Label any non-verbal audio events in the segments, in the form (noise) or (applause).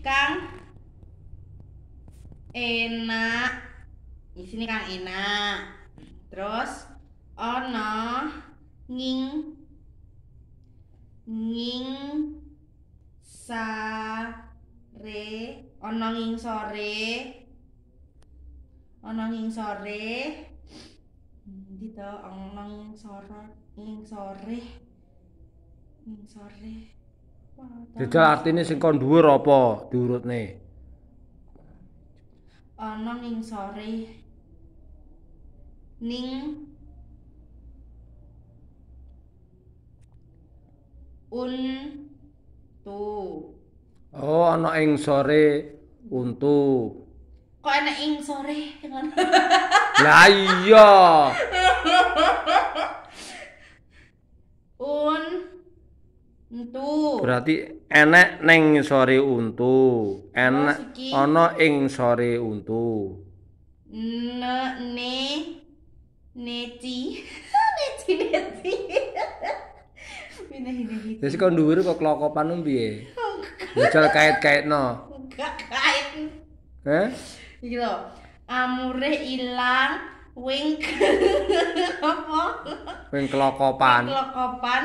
kang enak di sini kang enak terus ono nging nging sare ono nging sore ono nging sore gitu ono nging sore nging sore nging sore Jajal artine sing kon dhuwur apa diurutne? Ana ning sore ning untu. Oh, ana ing sore untu. Kok ana ing sore? Lah iya. (laughs) Un Untu. Berarti enak neng sore untu. enak, oh, ana ing sore untu. Ne ne neci. (laughs) neci neci. (laughs) Wis kok dhuwur kok klokopan um piye? Bocor oh, kait-kaitno. Enggak kait. Heh? Iki lho. Amure ilang wing (laughs) apa? Wing klokopan. Wing klokopan.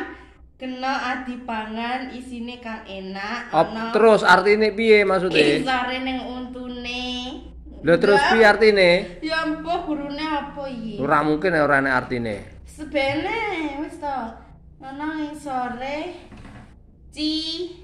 kena adi pangan isine kang enak oh, ah, kena... terus artine piye maksude isare ning untune lho terus piye artine ya ampuh gurune apa iki ora mungkin ora ana artine sebene wis to ana ing sore ci